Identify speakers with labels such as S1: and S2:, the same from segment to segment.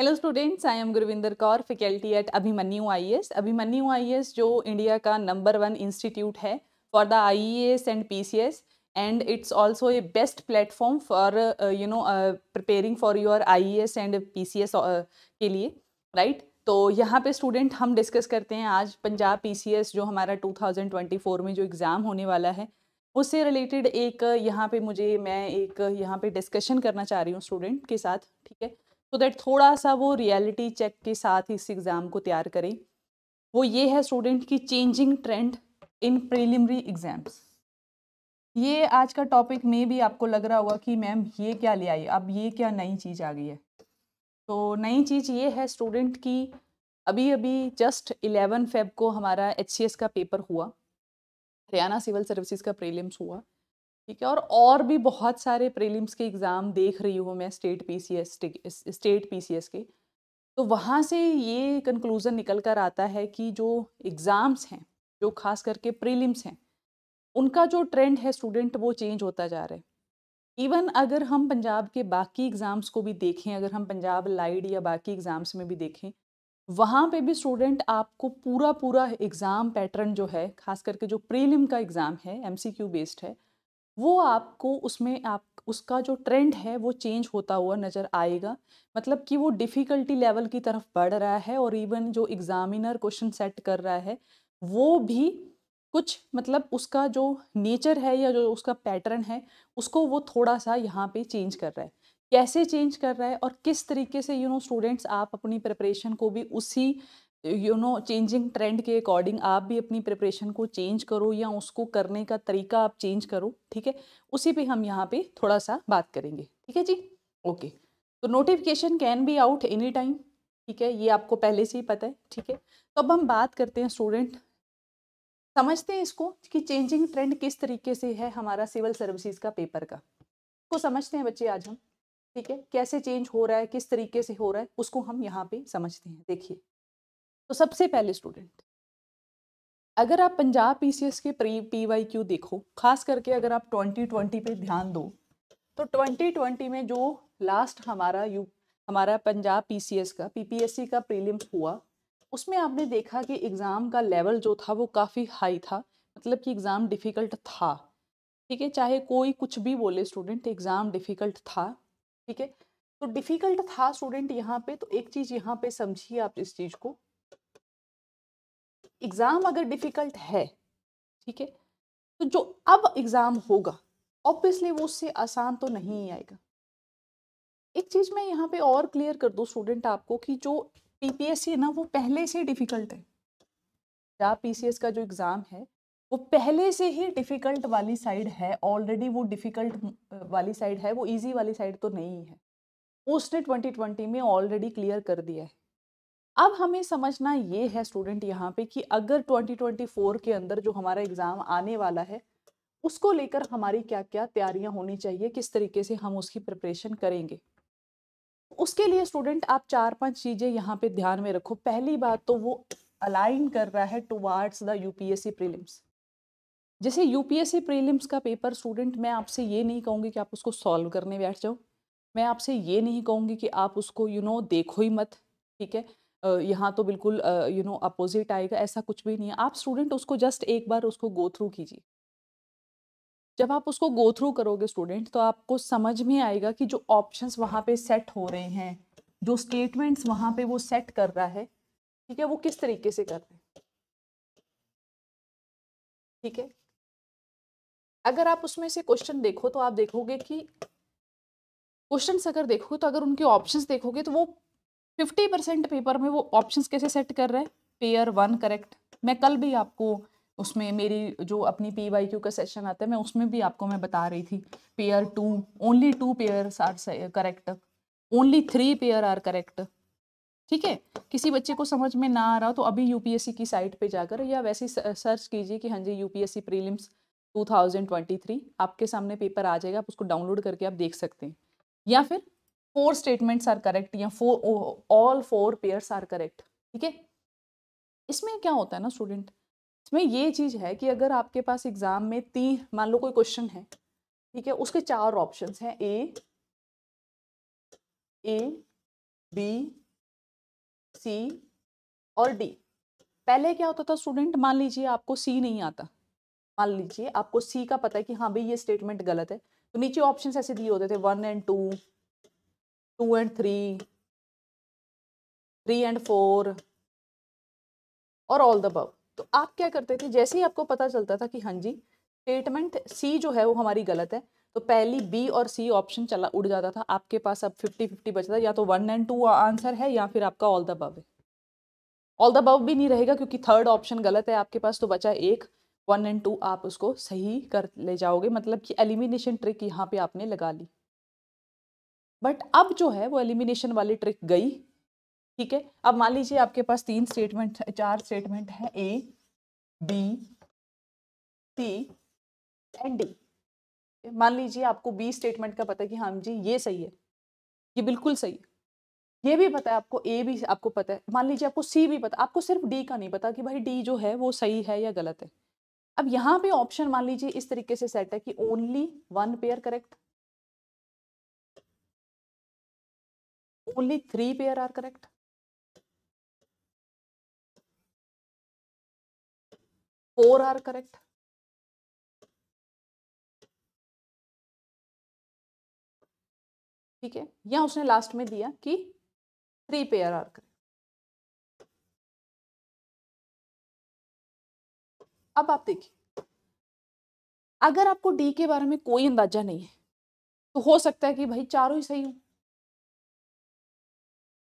S1: Hello students I am Gurvinder Kaur faculty at Abhimanyu S Abhimanyu S जो India का number one institute है for the S and S and it's also a best platform for you know preparing for your S and S के लिए right right? तो यहाँ पे student हम discuss करते हैं आज पंजाब एस जो हमारा 2024 में जो एग्ज़ाम होने वाला है उससे रिलेटेड एक यहाँ पे मुझे मैं एक यहाँ पे डिस्कशन करना चाह रही हूँ स्टूडेंट के साथ ठीक है सो तो दैट थोड़ा सा वो रियलिटी चेक के साथ इस एग्ज़ाम को तैयार करें वो ये है स्टूडेंट की changing trend in preliminary exams ये आज का टॉपिक में भी आपको लग रहा होगा कि मैम ये क्या ले आई अब ये क्या नई चीज़ आ गई है तो नई चीज़ ये है स्टूडेंट की अभी अभी जस्ट इलेवन फेब को हमारा एच का पेपर हुआ हरियाणा सिविल सर्विसेज का प्रीलिम्स हुआ ठीक है और और भी बहुत सारे प्रीलिम्स के एग्ज़ाम देख रही हूँ मैं स्टेट पीसीएस स्टेट पीसीएस के तो वहाँ से ये कंक्लूज़न निकल कर आता है कि जो एग्ज़ाम्स हैं जो खास करके प्रीलिम्स हैं उनका जो ट्रेंड है स्टूडेंट वो चेंज होता जा रहा है इवन अगर हम पंजाब के बाकी एग्ज़ाम्स को भी देखें अगर हम पंजाब लाइड या बाकी एग्ज़ाम्स में भी देखें वहाँ पे भी स्टूडेंट आपको पूरा पूरा एग्ज़ाम पैटर्न जो है खास करके जो प्रीलिम का एग्ज़ाम है एमसीक्यू बेस्ड है वो आपको उसमें आप उसका जो ट्रेंड है वो चेंज होता हुआ नज़र आएगा मतलब कि वो डिफ़िकल्टी लेवल की तरफ बढ़ रहा है और इवन जो एग्ज़ामिनर क्वेश्चन सेट कर रहा है वो भी कुछ मतलब उसका जो नेचर है या जो उसका पैटर्न है उसको वो थोड़ा सा यहाँ पे चेंज कर रहा है कैसे चेंज कर रहा है और किस तरीके से यू नो स्टूडेंट्स आप अपनी प्रिपरेशन को भी उसी यू नो चेंजिंग ट्रेंड के अकॉर्डिंग आप भी अपनी प्रिपरेशन को चेंज करो या उसको करने का तरीका आप चेंज करो ठीक है उसी पे हम यहाँ पे थोड़ा सा बात करेंगे ठीक है जी ओके तो notification can be out any time ठीक है ये आपको पहले से ही पता है ठीक है तो अब हम बात करते हैं स्टूडेंट समझते हैं इसको कि चेंजिंग ट्रेंड किस तरीके से है हमारा सिविल सर्विसेज का पेपर का इसको समझते हैं बच्चे आज हम ठीक है कैसे चेंज हो रहा है किस तरीके से हो रहा है उसको हम यहाँ पे समझते हैं देखिए तो सबसे पहले स्टूडेंट अगर आप पंजाब पीसीएस के प्री पीवाई क्यू देखो खास करके अगर आप 2020 पे ध्यान दो तो 2020 में जो लास्ट हमारा यू हमारा पंजाब पीसीएस का पीपीएससी का प्रीलिम्स हुआ उसमें आपने देखा कि एग्ज़ाम का लेवल जो था वो काफ़ी हाई था मतलब कि एग्ज़ाम डिफ़िकल्ट था ठीक है चाहे कोई कुछ भी बोले स्टूडेंट एग्ज़ाम डिफ़िकल्ट था ठीक है तो डिफ़िकल्ट था स्टूडेंट यहाँ पे तो एक चीज़ यहाँ पे समझिए आप इस चीज़ को एग्ज़ाम अगर डिफ़िकल्ट है ठीक है तो जो अब एग्ज़ाम होगा ऑब्वियसली वो उससे आसान तो नहीं आएगा एक चीज़ मैं यहाँ पे और क्लियर कर दूँ स्टूडेंट आपको कि जो पीपीएससी है ना वो पहले से डिफ़िकल्ट है या पीसीएस का जो एग्ज़ाम है वो पहले से ही डिफ़िकल्ट वाली साइड है ऑलरेडी वो डिफ़िकल्ट वाली साइड है वो ईजी वाली साइड तो नहीं है उसने ट्वेंटी ट्वेंटी में ऑलरेडी क्लियर कर दिया है अब हमें समझना ये है स्टूडेंट यहाँ पे कि अगर 2024 के अंदर जो हमारा एग्ज़ाम आने वाला है उसको लेकर हमारी क्या क्या तैयारियां होनी चाहिए किस तरीके से हम उसकी प्रिपरेशन करेंगे उसके लिए स्टूडेंट आप चार पांच चीज़ें यहाँ पे ध्यान में रखो पहली बात तो वो अलाइन कर रहा है टुवार्ड्स द यूपीएससी प्रीलिम्स जैसे यूपीएससी प्रीलिम्स का पेपर स्टूडेंट मैं आपसे ये नहीं कहूँगी कि आप उसको सॉल्व करने बैठ जाओ मैं आपसे ये नहीं कहूँगी कि आप उसको यू you नो know, देखो ही मत ठीक है यहाँ तो बिल्कुल यू नो अपोजिट आएगा ऐसा कुछ भी नहीं है आप स्टूडेंट उसको जस्ट एक बार उसको गो थ्रू कीजिए जब आप उसको गो थ्रू करोगे स्टूडेंट तो आपको समझ में आएगा कि जो ऑप्शंस वहाँ पे सेट हो रहे हैं जो स्टेटमेंट्स वहाँ पे वो सेट कर रहा है ठीक है वो किस तरीके से कर रहे हैं ठीक है अगर आप उसमें से क्वेश्चन देखो तो आप देखोगे कि क्वेश्चन अगर देखोगे तो अगर उनके ऑप्शंस देखोगे तो वो फिफ्टी परसेंट पेपर में वो ऑप्शंस कैसे सेट कर रहे हैं पेयर वन करेक्ट मैं कल भी आपको उसमें मेरी जो अपनी पी वाई क्यू का सेशन आता है मैं उसमें भी आपको मैं बता रही थी pair two only two pair are correct only three pair are correct ठीक है किसी बच्चे को समझ में ना आ रहा तो अभी यूपीएससी की साइट पे जाकर या वैसे सर्च कीजिए कि हाँ जी यूपीएससी प्रीलिम्स 2023 आपके सामने पेपर आ जाएगा आप उसको डाउनलोड करके आप देख सकते हैं या फिर फोर स्टेटमेंट्स आर करेक्ट या four all four pairs are correct ठीक है इसमें क्या होता है ना स्टूडेंट इसमें ये चीज़ है कि अगर आपके पास एग्ज़ाम में तीन मान लो कोई क्वेश्चन है ठीक है उसके चार ऑप्शन हैं ए ए बी सी और डी पहले क्या होता था स्टूडेंट मान लीजिए आपको सी नहीं आता मान लीजिए आपको सी का पता है कि हाँ भाई ये स्टेटमेंट गलत है तो नीचे ऑप्शंस ऐसे दिए होते थे one and two two and three three and four और ऑल द बव तो आप क्या करते थे जैसे ही आपको पता चलता था कि हाँ जी स्टेटमेंट सी जो है वो हमारी गलत है तो पहली बी और सी ऑप्शन चला उड़ जाता था आपके पास अब फिफ्टी फिफ्टी बचता या तो वन एंड टू आंसर है या फिर आपका ऑल द बव है ऑल द बव भी नहीं रहेगा क्योंकि थर्ड ऑप्शन गलत है आपके पास तो बचा एक वन एंड टू आप उसको सही कर ले जाओगे मतलब कि एलिमिनेशन ट्रिक यहाँ पे आपने लगा ली बट अब जो है वो एलिमिनेशन वाली ट्रिक गई ठीक है अब मान लीजिए आपके पास तीन स्टेटमेंट चार स्टेटमेंट है A B C and D मान लीजिए आपको बी स्टेटमेंट का पता है कि हाँ जी ये सही है ये बिल्कुल सही है ये भी पता है आपको ए भी आपको पता है मान लीजिए आपको सी भी पता आपको सिर्फ डी का नहीं पता कि भाई डी जो है वो सही है या गलत है अब यहाँ पे ऑप्शन मान लीजिए इस तरीके से सेट है कि only one pair correct only three pair are correct four are correct ठीक है या उसने लास्ट में दिया कि थ्री पेयर आर करेक्ट अब आप देखिए अगर आपको डी के बारे में कोई अंदाजा नहीं है तो हो सकता है कि भाई चारों ही सही हूं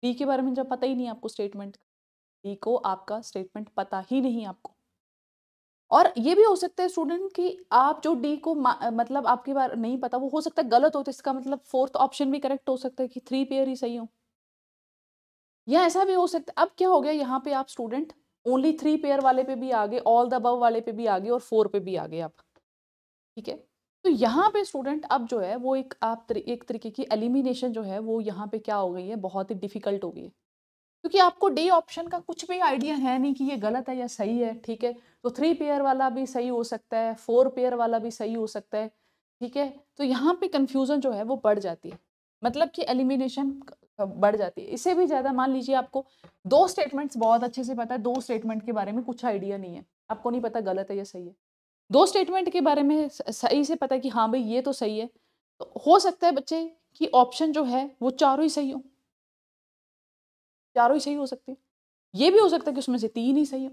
S1: डी के बारे में जब पता ही नहीं आपको स्टेटमेंट डी को आपका स्टेटमेंट पता ही नहीं आपको और ये भी हो सकता है स्टूडेंट कि आप जो डी को मतलब आपके बार नहीं पता वो हो सकता है गलत हो तो इसका मतलब फोर्थ ऑप्शन भी करेक्ट हो सकता है कि थ्री पेयर ही सही हो या ऐसा भी हो सकता है अब क्या हो गया यहाँ पे आप स्टूडेंट ओनली थ्री पेयर वाले पे भी आगे ऑल द अबव वाले पे भी आगे और फोर पे भी आगे आप ठीक है तो यहाँ पे स्टूडेंट अब जो है वो एक आप तर, एक तरीके की एलिमिनेशन जो है वो यहाँ पे क्या हो गई है बहुत ही डिफ़िकल्ट हो गई है क्योंकि आपको डे ऑप्शन का कुछ भी आइडिया है नहीं कि ये गलत है या सही है ठीक है तो थ्री पेयर वाला भी सही हो सकता है फोर पेयर वाला भी सही हो सकता है ठीक है तो यहाँ पे कन्फ्यूज़न जो है वो बढ़ जाती है मतलब कि एलिमिनेशन बढ़ जाती है इससे भी ज़्यादा मान लीजिए आपको दो स्टेटमेंट्स बहुत अच्छे से पता है दो स्टेटमेंट के बारे में कुछ आइडिया नहीं है आपको नहीं पता गलत है या सही है दो स्टेटमेंट के बारे में सही से पता है कि हाँ भाई ये तो सही है तो हो सकता है बच्चे कि ऑप्शन जो है वो चारों ही सही हो चारों ही सही हो सकते ये भी हो सकता है कि उसमें से तीन ही सही हो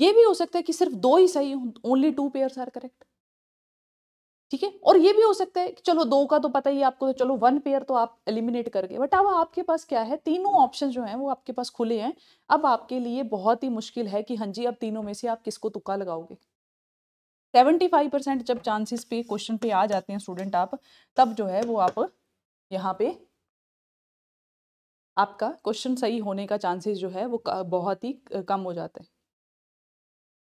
S1: ये भी हो सकता है कि सिर्फ दो ही सही हो only two pairs are correct ठीक है और ये भी हो सकता है कि चलो दो का तो पता ही आपको तो चलो वन पेयर तो आप एलिमिनेट कर गए बट अब आपके पास क्या है तीनों ऑप्शन जो हैं वो आपके पास खुले हैं अब आपके लिए बहुत ही मुश्किल है कि हाँ जी अब तीनों में से आप किसको तुक्का लगाओगे सेवेंटी फाइव परसेंट जब चांसेस पे क्वेश्चन पे आ जाते हैं स्टूडेंट आप तब जो है वो आप यहाँ पे आपका क्वेश्चन सही होने का चांसेस जो है वो बहुत ही कम हो जाता है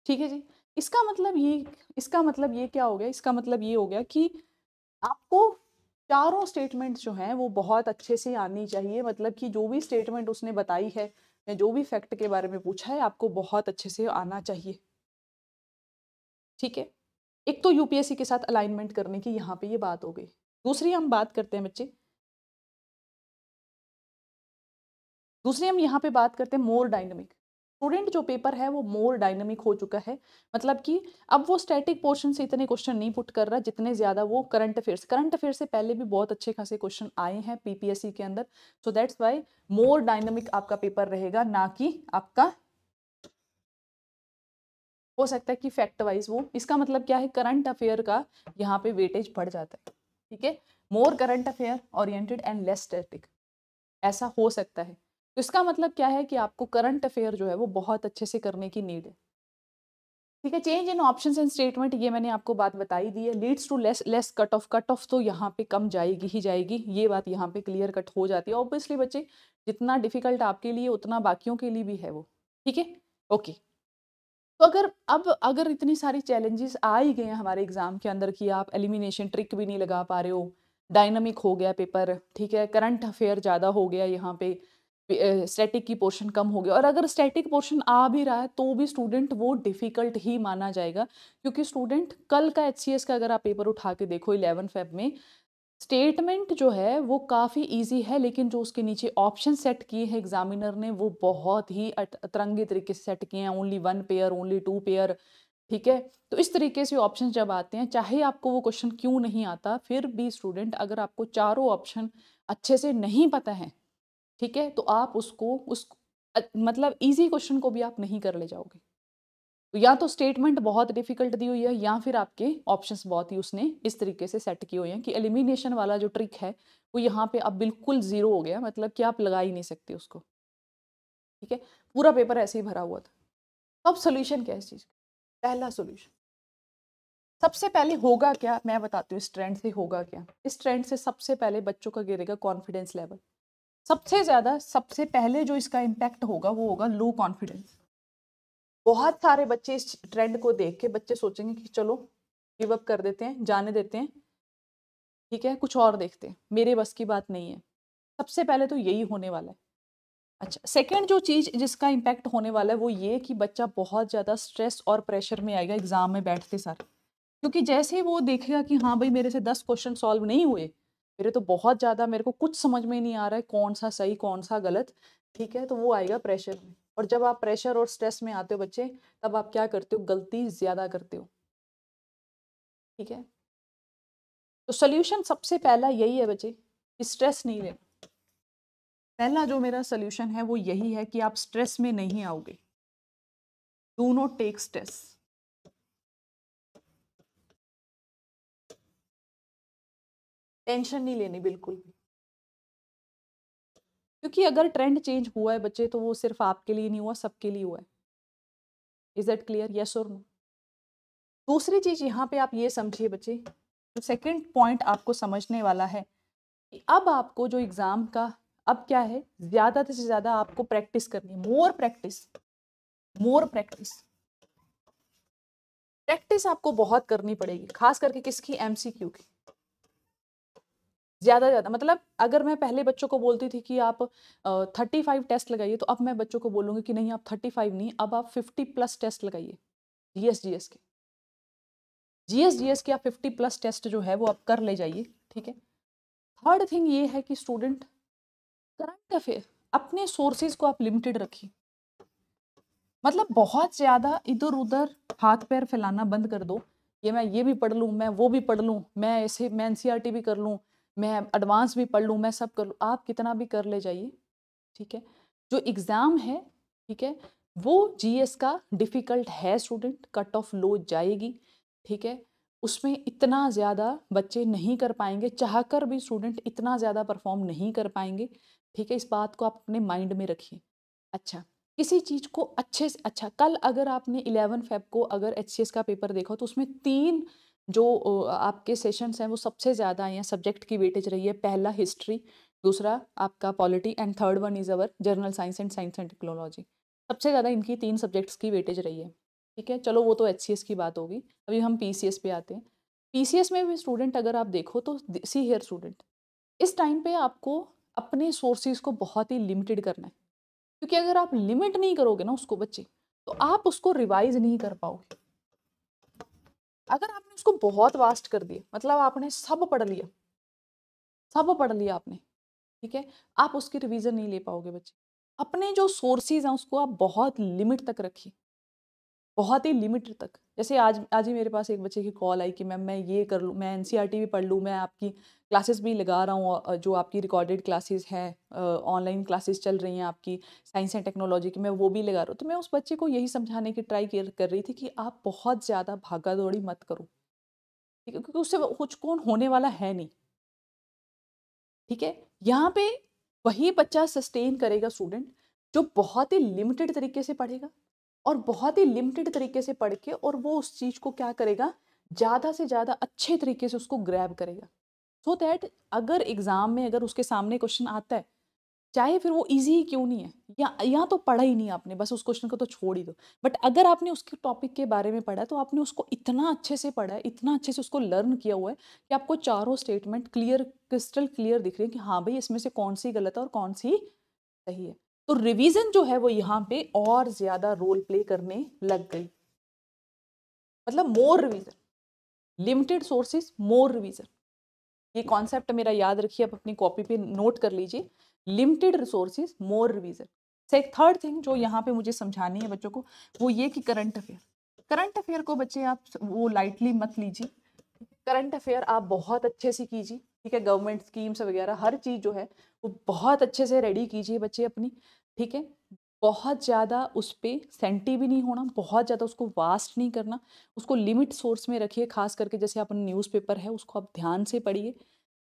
S1: ठीक है जी इसका मतलब ये इसका मतलब ये क्या हो गया इसका मतलब ये हो गया कि आपको चारों स्टेटमेंट जो हैं वो बहुत अच्छे से आनी चाहिए मतलब कि जो भी स्टेटमेंट उसने बताई है या जो भी फैक्ट के बारे में पूछा है आपको बहुत अच्छे से आना चाहिए ठीक है एक तो यूपीएससी के साथ अलाइनमेंट करने की यहाँ पे ये बात हो गई दूसरी हम बात करते हैं बच्चे दूसरी हम यहाँ पे बात करते हैं मोर डायनमिक स्टूडेंट जो पेपर है वो मोर डायनमिक हो चुका है मतलब कि अब वो स्टैटिक पोर्शन से इतने क्वेश्चन नहीं पुट कर रहा जितने ज़्यादा वो करंट अफेयर्स करंट अफेयर से पहले भी बहुत अच्छे खासे क्वेश्चन आए हैं पीपीएससी के अंदर so that's why more dynamic आपका पेपर रहेगा ना कि आपका हो सकता है कि फैक्ट वाइज वो इसका मतलब क्या है करंट अफेयर का यहाँ पे वेटेज बढ़ जाता है ठीक है more current affair oriented and less static ऐसा हो सकता है तो इसका मतलब क्या है कि आपको करंट अफेयर जो है वो बहुत अच्छे से करने की नीड है ठीक है change in option and statement ये मैंने आपको बात बताई दी है leads to less less cut off cut off तो यहाँ पे कम जाएगी ही जाएगी ये बात यहाँ पे क्लियर कट हो जाती है ऑब्वियसली बच्चे जितना डिफिकल्ट आपके लिए उतना बाकियों के लिए भी है वो ठीक है ओके तो अगर अब अगर इतनी सारी चैलेंजेस आ ही गए हैं हमारे एग्ज़ाम के अंदर कि आप एलिमिनेशन ट्रिक भी नहीं लगा पा रहे हो डायनामिक हो गया पेपर ठीक है करंट अफेयर ज़्यादा हो गया यहाँ पे स्टैटिक की पोर्शन कम हो गया और अगर स्टैटिक पोर्शन आ भी रहा है तो भी स्टूडेंट वो डिफ़िकल्ट ही माना जाएगा क्योंकि स्टूडेंट कल का एच का अगर आप पेपर उठा के देखो इलेवन फेब में स्टेटमेंट जो है वो काफ़ी इजी है लेकिन जो उसके नीचे ऑप्शन सेट किए हैं एग्जामिनर ने वो बहुत ही अतरंगी तरीके से सेट किए हैं only one pair only two pair ठीक है तो इस तरीके से ऑप्शन जब आते हैं चाहे आपको वो क्वेश्चन क्यों नहीं आता फिर भी स्टूडेंट अगर आपको चारों ऑप्शन अच्छे से नहीं पता है ठीक है तो आप उसको उस मतलब ईजी क्वेश्चन को भी आप नहीं कर ले जाओगे तो या तो स्टेटमेंट बहुत डिफिकल्ट दी हुई है या फिर आपके ऑप्शंस बहुत ही उसने इस तरीके से सेट किए हुए हैं कि एलिमिनेशन वाला जो ट्रिक है वो यहाँ पे अब बिल्कुल ज़ीरो हो गया मतलब कि आप लगा ही नहीं सकते उसको ठीक है पूरा पेपर ऐसे ही भरा हुआ था तो अब सोल्यूशन क्या है इस चीज़ का पहला सोल्यूशन सबसे पहले होगा क्या मैं बताती हूँ इस ट्रेंड से होगा क्या इस ट्रेंड से सबसे पहले बच्चों का गिरेगा कॉन्फिडेंस लेवल सबसे ज़्यादा सबसे पहले जो इसका इम्पैक्ट होगा वो होगा लो कॉन्फिडेंस बहुत सारे बच्चे इस ट्रेंड को देख के बच्चे सोचेंगे कि चलो गिव अप कर देते हैं जाने देते हैं ठीक है कुछ और देखते हैं मेरे बस की बात नहीं है सबसे पहले तो यही होने वाला है अच्छा सेकेंड जो चीज़ जिसका इम्पैक्ट होने वाला है वो ये कि बच्चा बहुत ज़्यादा स्ट्रेस और प्रेशर में आएगा एग्ज़ाम में बैठते सर क्योंकि जैसे ही वो देखेगा कि हाँ भाई मेरे से दस क्वेश्चन सॉल्व नहीं हुए मेरे तो बहुत ज़्यादा मेरे को कुछ समझ में नहीं आ रहा है कौन सा सही कौन सा गलत ठीक है तो वो आएगा प्रेशर में और जब आप प्रेशर और स्ट्रेस में आते हो बच्चे तब आप क्या करते हो गलती ज़्यादा करते हो ठीक है तो सोल्यूशन सबसे पहला यही है बच्चे स्ट्रेस नहीं लेना पहला जो मेरा सोल्यूशन है वो यही है कि आप स्ट्रेस में नहीं आओगे do not take stress tension नहीं लेनी बिल्कुल भी क्योंकि अगर ट्रेंड चेंज हुआ है बच्चे तो वो सिर्फ आपके लिए नहीं हुआ सबके लिए हुआ है इज दैट क्लियर यस और नो दूसरी चीज यहाँ पे आप ये समझिए बच्चे जो सेकेंड पॉइंट आपको समझने वाला है कि अब आपको जो एग्ज़ाम का अब क्या है ज़्यादा से ज़्यादा आपको प्रैक्टिस करनी है more practice more practice practice आपको बहुत करनी पड़ेगी खास करके किसकी एमसीक्यू की ज़्यादा ज़्यादा मतलब अगर मैं पहले बच्चों को बोलती थी कि आप थर्टी फाइव टेस्ट लगाइए तो अब मैं बच्चों को बोलूँगी कि नहीं आप थर्टी फाइव नहीं अब आप फिफ्टी प्लस टेस्ट लगाइए जी एस जी एस के जी एस जी एस के आप फिफ्टी प्लस टेस्ट जो है वो आप कर ले जाइए ठीक है थर्ड थिंग ये है कि स्टूडेंट करंट अफेयर अपने सोर्सेज को आप लिमिटेड रखिए मतलब बहुत ज़्यादा इधर उधर हाथ पैर फैलाना बंद कर दो ये मैं ये भी पढ़ लूँ मैं वो भी पढ़ लूँ मैं ऐसे मैं एन e भी कर लूँ मैं एडवांस भी पढ़ लूँ मैं सब कर लूँ आप कितना भी कर ले जाइए ठीक है जो एग्ज़ाम है ठीक है वो जीएस का डिफ़िकल्ट है स्टूडेंट कट ऑफ लो जाएगी ठीक है उसमें इतना ज़्यादा बच्चे नहीं कर पाएंगे चाह कर भी स्टूडेंट इतना ज़्यादा परफॉर्म नहीं कर पाएंगे ठीक है इस बात को आप अपने माइंड में रखिए अच्छा किसी चीज़ को अच्छे से अच्छा कल अगर आपने इलेवन फेब को अगर एच का पेपर देखा तो उसमें तीन जो आपके सेशंस हैं वो सबसे ज़्यादा आए हैं सब्जेक्ट की वेटेज रही है पहला हिस्ट्री दूसरा आपका polity and third one is our general science and science and technology सबसे ज़्यादा इनकी तीन सब्जेक्ट्स की वेटेज रही है ठीक है चलो वो तो एच की बात होगी अभी हम पी पे आते हैं पी में भी स्टूडेंट अगर आप देखो तो सी हेयर स्टूडेंट इस टाइम पर आपको अपने सोर्सेज को बहुत ही लिमिटेड करना है क्योंकि अगर आप लिमिट नहीं करोगे ना उसको बच्चे तो आप उसको रिवाइज नहीं कर पाओगे अगर आपने उसको बहुत वास्ट कर दिया मतलब आपने सब पढ़ लिया सब पढ़ लिया आपने ठीक है आप उसकी रिवीजन नहीं ले पाओगे बच्चे अपने जो सोर्सेज हैं उसको आप बहुत लिमिट तक रखिए बहुत ही लिमिट तक जैसे आज आज ही मेरे पास एक बच्चे की कॉल आई कि मैम मैं ये कर लूँ मैं एन e भी पढ़ लूँ मैं आपकी क्लासेस भी लगा रहा हूँ जो आपकी रिकॉर्डेड क्लासेस हैं ऑनलाइन क्लासेस चल रही हैं आपकी साइंस एंड टेक्नोलॉजी की मैं वो भी लगा रहा हूँ तो मैं उस बच्चे को यही समझाने की ट्राई कर रही थी कि आप बहुत ज़्यादा भागा दौड़ी मत करो ठीक है क्योंकि उससे कुछ कौन होने वाला है नहीं ठीक है यहाँ पे वही बच्चा सस्टेन करेगा स्टूडेंट जो बहुत ही लिमिटेड तरीके से पढ़ेगा और बहुत ही लिमिटेड तरीके से पढ़ के और वो उस चीज़ को क्या करेगा ज़्यादा से ज़्यादा अच्छे तरीके से उसको ग्रैब करेगा सो so दैट अगर एग्ज़ाम में अगर उसके सामने क्वेश्चन आता है चाहे फिर वो ईजी ही क्यों नहीं है या या तो पढ़ा ही नहीं आपने बस उस क्वेश्चन को तो छोड़ ही दो बट अगर आपने उसके टॉपिक के बारे में पढ़ा तो आपने उसको इतना अच्छे से पढ़ा है इतना अच्छे से उसको लर्न किया हुआ है कि आपको चारों स्टेटमेंट क्लियर क्रिस्टल क्लियर दिख रही है कि हाँ भाई इसमें से कौन सी गलत है और कौन सी सही है तो रिवीजन जो है वो यहाँ पे और ज़्यादा रोल प्ले करने लग गई मतलब more revision limited sources more revision ये कॉन्सेप्ट मेरा याद रखिए आप अपनी कॉपी पे नोट कर लीजिए लिमिटेड रिसोर्सेज मोर रिवीजन से थर्ड थिंग जो यहाँ पे मुझे समझानी है बच्चों को वो ये कि करंट अफेयर करंट अफेयर को बच्चे आप वो लाइटली मत लीजिए करंट अफेयर आप बहुत अच्छे से कीजिए ठीक है गवर्नमेंट स्कीम्स वगैरह हर चीज़ जो है वो बहुत अच्छे से रेडी कीजिए बच्चे अपनी ठीक है बहुत ज़्यादा उस पर सेंटी भी नहीं होना बहुत ज़्यादा उसको वास्ट नहीं करना उसको लिमिट सोर्स में रखिए खास करके जैसे अपन न्यूज़पेपर है उसको आप ध्यान से पढ़िए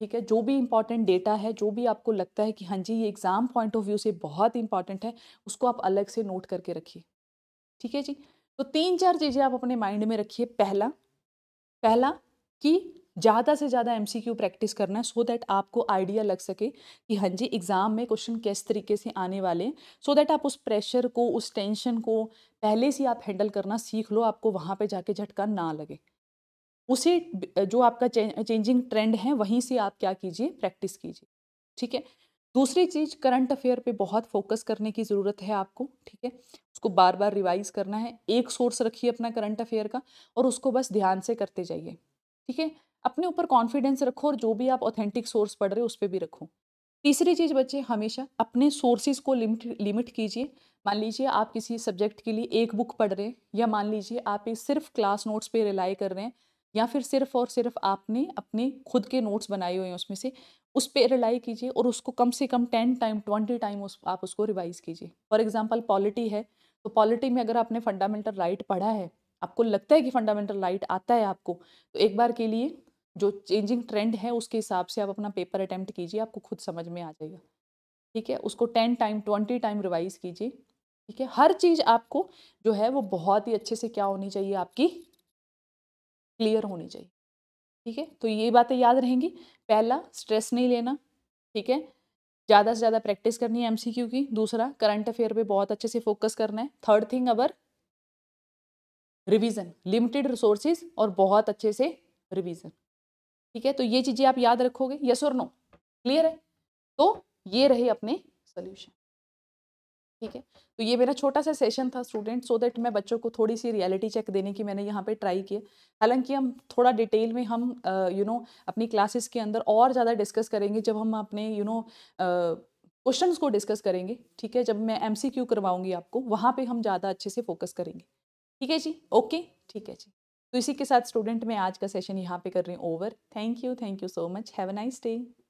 S1: ठीक है जो भी इंपॉर्टेंट डेटा है जो भी आपको लगता है कि हाँ जी ये एग्ज़ाम पॉइंट ऑफ व्यू से बहुत इंपॉर्टेंट है उसको आप अलग से नोट करके रखिए ठीक है जी तो तीन चार चीज़ें आप अपने माइंड में रखिए पहला पहला कि ज़्यादा से ज़्यादा एम प्रैक्टिस करना है सो so दैट आपको आइडिया लग सके कि हाँ जी एग्ज़ाम में क्वेश्चन किस तरीके से आने वाले हैं सो दैट आप उस प्रेशर को उस टेंशन को पहले से आप हैंडल करना सीख लो आपको वहाँ पर जाके झटका ना लगे उसी जो आपका चेंजिंग ट्रेंड है वहीं से आप क्या कीजिए प्रैक्टिस कीजिए ठीक है दूसरी चीज़ करंट अफेयर पे बहुत फोकस करने की ज़रूरत है आपको ठीक है उसको बार बार रिवाइज करना है एक सोर्स रखिए अपना करंट अफेयर का और उसको बस ध्यान से करते जाइए ठीक है अपने ऊपर कॉन्फिडेंस रखो और जो भी आप ऑथेंटिक सोर्स पढ़ रहे हो उस पर भी रखो तीसरी चीज़ बच्चे हमेशा अपने सोर्सेज को लिमिट लिमिट कीजिए मान लीजिए आप किसी सब्जेक्ट के लिए एक बुक पढ़ रहे हैं या मान लीजिए आप सिर्फ क्लास नोट्स पे रिलाई कर रहे हैं या फिर सिर्फ और सिर्फ आपने अपने खुद के नोट्स बनाए हुए हैं उसमें से उस पर रिलाई कीजिए और उसको कम से कम टेन टाइम ट्वेंटी टाइम उस आप उसको रिवाइज़ कीजिए फॉर एग्जाम्पल पॉलिटी है तो पॉलिटी में अगर आपने फंडामेंटल राइट पढ़ा है आपको लगता है कि फंडामेंटल राइट आता है आपको तो एक बार के लिए जो चेंजिंग ट्रेंड है उसके हिसाब से आप अपना पेपर अटैम्प्ट कीजिए आपको खुद समझ में आ जाएगा ठीक है उसको ten time twenty time revise कीजिए ठीक है हर चीज़ आपको जो है वो बहुत ही अच्छे से क्या होनी चाहिए आपकी क्लियर होनी चाहिए ठीक है तो ये बातें याद रहेंगी पहला स्ट्रेस नहीं लेना ठीक है ज़्यादा से ज़्यादा प्रैक्टिस करनी है एमसीक्यू की दूसरा करंट अफेयर पे बहुत अच्छे से फोकस करना है थर्ड थिंग अबर रिवीजन लिमिटेड रिसोर्सेज और बहुत अच्छे से रिवीजन ठीक है तो ये चीज़ें आप याद रखोगे यस और नो क्लियर है तो ये रहे अपने सोल्यूशन ठीक है तो ये मेरा छोटा सा सेशन था स्टूडेंट सो दैट मैं बच्चों को थोड़ी सी रियलिटी चेक देने की मैंने यहाँ पे ट्राई किया हालांकि हम थोड़ा डिटेल में हम you uh, know you know, अपनी क्लासेस के अंदर और ज़्यादा डिस्कस करेंगे जब हम अपने यू नो क्वेश्चन को डिस्कस करेंगे ठीक है जब मैं एम करवाऊंगी आपको वहाँ पर हम ज़्यादा अच्छे से फोकस करेंगे ठीक है जी ओके ठीक है जी तो इसी के साथ स्टूडेंट मैं आज का सेशन यहाँ पे कर रही हूँ over thank you thank you so much have a nice day